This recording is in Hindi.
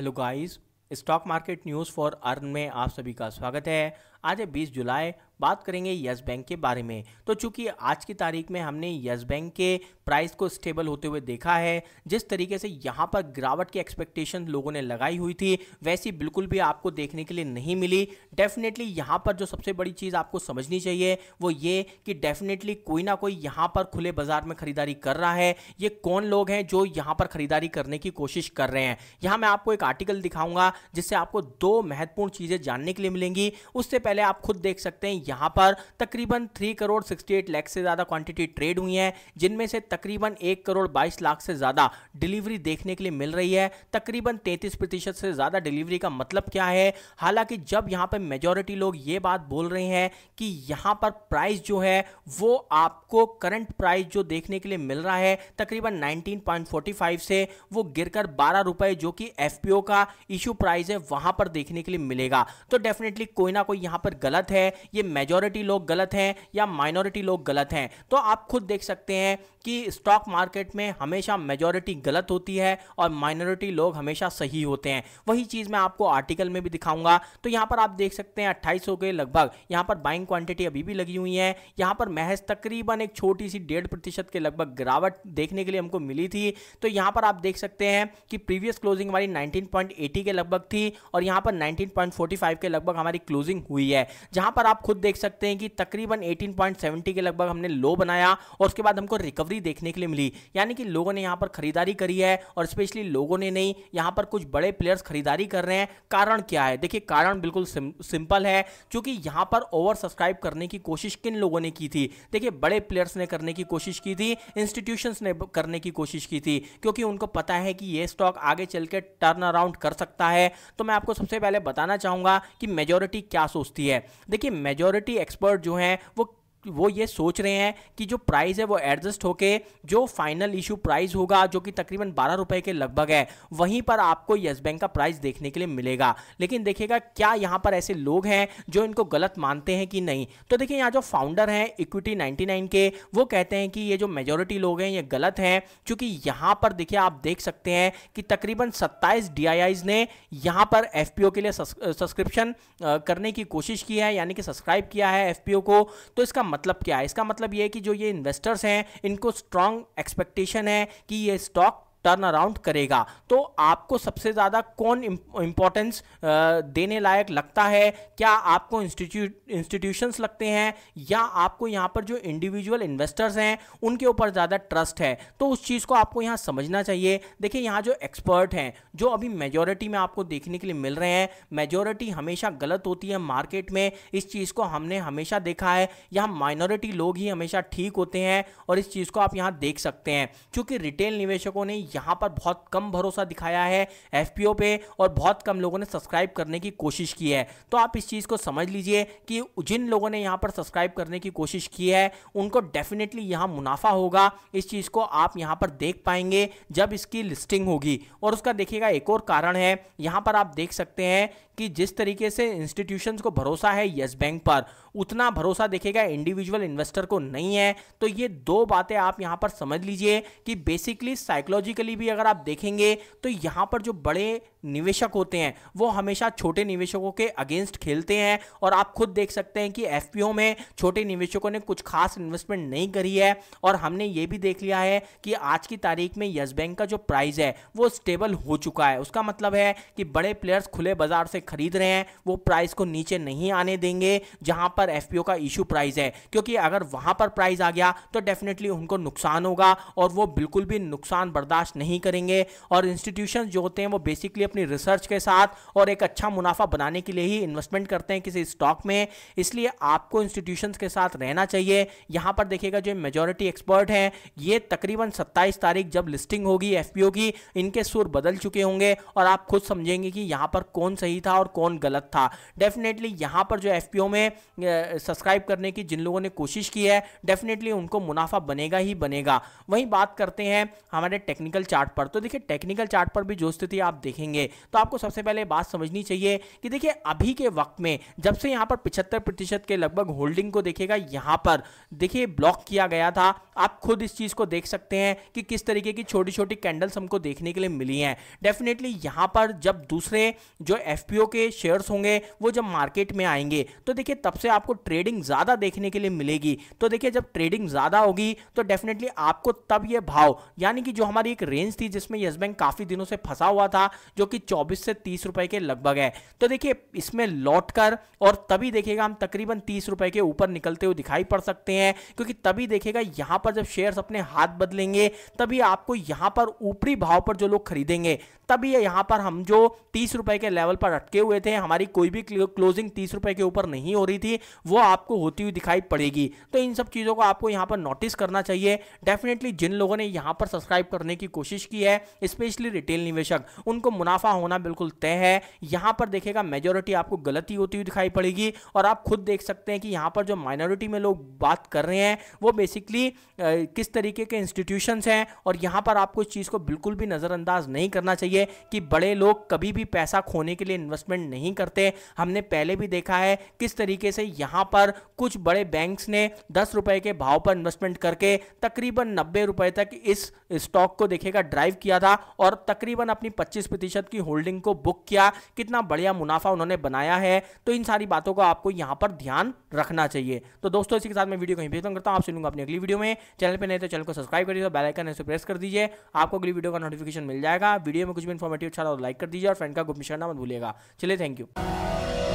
hello guys stock market news for earn में आप सभी का स्वागत है आज है बीस जुलाई बात करेंगे यस बैंक के बारे में तो चूंकि आज की तारीख में हमने यस बैंक के प्राइस को स्टेबल होते हुए देखा है जिस तरीके से यहाँ पर गिरावट की एक्सपेक्टेशन लोगों ने लगाई हुई थी वैसी बिल्कुल भी आपको देखने के लिए नहीं मिली डेफिनेटली यहाँ पर जो सबसे बड़ी चीज़ आपको समझनी चाहिए वो ये कि डेफिनेटली कोई ना कोई यहाँ पर खुले बाजार में खरीदारी कर रहा है ये कौन लोग हैं जो यहाँ पर खरीदारी करने की कोशिश कर रहे हैं यहाँ मैं आपको एक आर्टिकल दिखाऊंगा जिससे आपको दो महत्वपूर्ण चीज़ें जानने के लिए मिलेंगी उससे पहले आप खुद देख सकते हैं यहां पर तकरीबन three crore sixty eight lakh से ज़्यादा क्वांटिटी ट्रेड हुई है जिनमें से तकरीबन एक करोड़ बाईस लाख से ज़्यादा डिलीवरी देखने के लिए मिल रही है तकरीबन तैतीस प्रतिशत से ज़्यादा डिलीवरी का मतलब क्या है हालांकि जब यहां पर मेजोरिटी लोग ये बात बोल रहे हैं कि यहां पर प्राइस जो है वो आपको करंट प्राइस जो देखने के लिए मिल रहा है तकरीबन 19.45 से वो गिरकर बारह रुपए जो कि एफपीओ का इश्यू प्राइस है वहां पर देखने के लिए मिलेगा तो डेफिनेटली कोई ना कोई यहाँ पर गलत है ये मेजोरिटी लोग गलत हैं या माइनॉरिटी लोग गलत हैं तो आप खुद देख सकते हैं कि स्टॉक मार्केट में हमेशा मेजोरिटी गलत होती है और माइनॉरिटी लोग हमेशा सही होते हैं वही चीज़ मैं आपको आर्टिकल में भी दिखाऊंगा तो यहाँ पर आप देख सकते हैं अट्ठाईस के लगभग यहाँ पर बाइंग क्वांटिटी अभी भी लगी हुई है यहाँ पर महज तकरीबन एक छोटी सी डेढ़ प्रतिशत के लगभग गिरावट देखने के लिए हमको मिली थी तो यहाँ पर आप देख सकते हैं कि प्रीवियस क्लोजिंग हमारी नाइनटीन के लगभग थी और यहाँ पर नाइनटीन के लगभग हमारी क्लोजिंग हुई हुई है जहां पर आप खुद देख सकते हैं कि तकरीबन 18.70 के लगभग हमने लो बनाया और उसके बाद हमको रिकवरी देखने के लिए मिली यानी कि लोगों ने यहां पर खरीदारी करी है और स्पेशली लोगों ने नहीं यहां पर कुछ बड़े प्लेयर्स खरीदारी कर रहे हैं कारण क्या है देखिए कारण बिल्कुल सिम, सिंपल है क्योंकि यहां पर ओवर सब्सक्राइब करने की कोशिश किन लोगों ने की थी देखिए बड़े प्लेयर्स ने करने की कोशिश की थी इंस्टीट्यूशन ने करने की कोशिश की थी क्योंकि उनको पता है कि ये स्टॉक आगे चल के टर्न अराउंड कर सकता है तो मैं आपको सबसे पहले बताना चाहूंगा कि मेजोरिटी क्या सोचती सकती है देखिए मेजोरिटी एक्सपर्ट जो हैं वो वो ये सोच रहे हैं कि जो प्राइस है वो एडजस्ट होके जो फाइनल इशू प्राइस होगा जो कि तकरीबन बारह रुपए के लगभग है वहीं पर आपको यस बैंक का प्राइस देखने के लिए मिलेगा लेकिन देखिएगा क्या यहाँ पर ऐसे लोग हैं जो इनको गलत मानते हैं कि नहीं तो देखिए यहाँ जो फाउंडर हैं इक्विटी नाइनटी के वो कहते हैं कि ये जो मेजोरिटी लोग हैं ये गलत हैं क्योंकि यहाँ पर देखिए आप देख सकते हैं कि तकरीबन सत्ताईस डी ने यहाँ पर एफ के लिए सब्सक्रिप्शन करने की कोशिश की है यानी कि सब्सक्राइब किया है एफ को तो इसका मतलब क्या है इसका मतलब ये है कि जो ये इन्वेस्टर्स हैं इनको स्ट्रांग एक्सपेक्टेशन है कि ये स्टॉक टर्न अराउंड करेगा तो आपको सबसे ज़्यादा कौन इम्पोर्टेंस देने लायक लगता है क्या आपको इंस्टीट्यूट इंस्टीट्यूशंस लगते हैं या आपको यहाँ पर जो इंडिविजुअल इन्वेस्टर्स हैं उनके ऊपर ज़्यादा ट्रस्ट है तो उस चीज़ को आपको यहाँ समझना चाहिए देखिए यहाँ जो एक्सपर्ट हैं जो अभी मेजोरिटी में आपको देखने के लिए मिल रहे हैं मेजोरिटी हमेशा गलत होती है मार्केट में इस चीज़ को हमने हमेशा देखा है यहाँ माइनॉरिटी लोग ही हमेशा ठीक होते हैं और इस चीज़ को आप यहाँ देख सकते हैं क्योंकि रिटेल निवेशकों ने यहाँ पर बहुत कम भरोसा दिखाया है एफ पे और बहुत कम लोगों ने सब्सक्राइब करने की कोशिश की है तो आप इस चीज़ को समझ लीजिए कि जिन लोगों ने यहाँ पर सब्सक्राइब करने की कोशिश की है उनको डेफिनेटली यहाँ मुनाफा होगा इस चीज़ को आप यहाँ पर देख पाएंगे जब इसकी लिस्टिंग होगी और उसका देखिएगा एक और कारण है यहाँ पर आप देख सकते हैं कि जिस तरीके से इंस्टीट्यूशन को भरोसा है येस बैंक पर उतना भरोसा देखेगा इंडिविजुअल इन्वेस्टर को नहीं है तो ये दो बातें आप यहां पर समझ लीजिए कि बेसिकली साइकोलॉजिकल हिस्टोरिकली भी अगर आप देखेंगे तो यहाँ पर जो बड़े निवेशक होते हैं वो हमेशा छोटे निवेशकों के अगेंस्ट खेलते हैं और आप खुद देख सकते हैं कि एफ में छोटे निवेशकों ने कुछ खास इन्वेस्टमेंट नहीं करी है और हमने ये भी देख लिया है कि आज की तारीख में यस बैंक का जो प्राइस है वो स्टेबल हो चुका है उसका मतलब है कि बड़े प्लेयर्स खुले बाजार से खरीद रहे हैं वो प्राइस को नीचे नहीं आने देंगे जहां पर एफ का इशू प्राइस है क्योंकि अगर वहां पर प्राइस आ गया तो डेफिनेटली उनको नुकसान होगा और वो बिल्कुल भी नुकसान बर्दाश्त बर्दाश्त नहीं करेंगे और इंस्टीट्यूशन जो होते हैं वो बेसिकली अपनी रिसर्च के साथ और एक अच्छा मुनाफा बनाने के लिए ही इन्वेस्टमेंट करते हैं किसी स्टॉक में इसलिए आपको इंस्टीट्यूशन के साथ रहना चाहिए यहाँ पर देखिएगा जो मेजोरिटी एक्सपर्ट हैं ये तकरीबन सत्ताईस तारीख जब लिस्टिंग होगी एफ की इनके सुर बदल चुके होंगे और आप खुद समझेंगे कि यहाँ पर कौन सही था और कौन गलत था डेफिनेटली यहाँ पर जो एफ में सब्सक्राइब करने की जिन लोगों ने कोशिश की है डेफिनेटली उनको मुनाफा बनेगा ही बनेगा वहीं बात करते हैं हमारे टेक्निकल टेक्निकल चार्ट पर तो देखिए टेक्निकल चार्ट पर भी जो स्थिति आप देखेंगे तो आपको सबसे पहले बात समझनी चाहिए कि देखिए अभी के वक्त में जब से यहाँ पर पिछहत्तर प्रतिशत के लगभग होल्डिंग को देखेगा यहाँ पर देखिए ब्लॉक किया गया था आप खुद इस चीज़ को देख सकते हैं कि किस तरीके की छोटी छोटी कैंडल्स हमको देखने के लिए मिली हैं डेफिनेटली यहाँ पर जब दूसरे जो एफ के शेयर्स होंगे वो जब मार्केट में आएंगे तो देखिए तब से आपको ट्रेडिंग ज़्यादा देखने के लिए मिलेगी तो देखिए जब ट्रेडिंग ज़्यादा होगी तो डेफिनेटली आपको तब ये भाव यानी कि जो हमारी एक रेंज थी जिसमें यस बैंक काफ़ी दिनों से फंसा हुआ था जो कि चौबीस से तीस रुपए के लगभग है तो देखिए इसमें लौट कर और तभी देखिएगा हम तकरीबन तीस रुपए के ऊपर निकलते हुए दिखाई पड़ सकते हैं क्योंकि तभी देखेगा यहां पर जब शेयर्स अपने हाथ बदलेंगे तभी आपको यहां पर ऊपरी भाव पर जो लोग खरीदेंगे तभी यहां पर हम जो तीस रुपए के लेवल पर अटके हुए थे हमारी कोई भी क्लोजिंग तीस रुपए के ऊपर नहीं हो रही थी वो आपको होती हुई दिखाई पड़ेगी तो इन सब चीज़ों को आपको यहां पर नोटिस करना चाहिए डेफिनेटली जिन लोगों ने यहां पर सब्सक्राइब करने की कोशिश की है स्पेशली रिटेल निवेशक उनको मुनाफा होना बिल्कुल तय है यहां पर देखेगा मेजोरिटी आपको गलती होती हुई दिखाई पड़ेगी और आप खुद देख सकते हैं कि यहां पर जो माइनॉरिटी में लोग बात कर रहे हैं वो बेसिकली किस तरीके के इंस्टीट्यूशन हैं और यहाँ पर आपको इस चीज़ को बिल्कुल भी नज़रअंदाज नहीं करना चाहिए कि बड़े लोग कभी भी पैसा खोने के लिए इन्वेस्टमेंट नहीं करते हमने पहले भी देखा है किस तरीके से यहां पर कुछ बड़े बैंक्स ने दस रुपए के भाव पर इन्वेस्टमेंट करके तकरीबन नब्बे रुपए तक इस स्टॉक को देख का ड्राइव किया था और तकरीबन अपनी 25 प्रतिशत की होल्डिंग को बुक किया कितना बढ़िया मुनाफा उन्होंने बनाया है तो इन सारी बातों को आपको यहां पर ध्यान रखना चाहिए तो दोस्तों इसी के साथ मैं वीडियो कहीं भेजता करता हूं आप सुनूंगा अपनी अगली वीडियो में चैनल पर नहीं तो चैनल को सब्सक्राइब करिए दीजिए बेलाइकन ऐसे प्रेस कर दीजिए आपको अगली वीडियो का नोटिफिकेशन मिल जाएगा वीडियो में कुछ भी इन्फॉर्मेटिव अच्छा लाइक तो कर दीजिए और फ्रेंड का गुप्त करना मत भूलेगा चलिए थैंक यू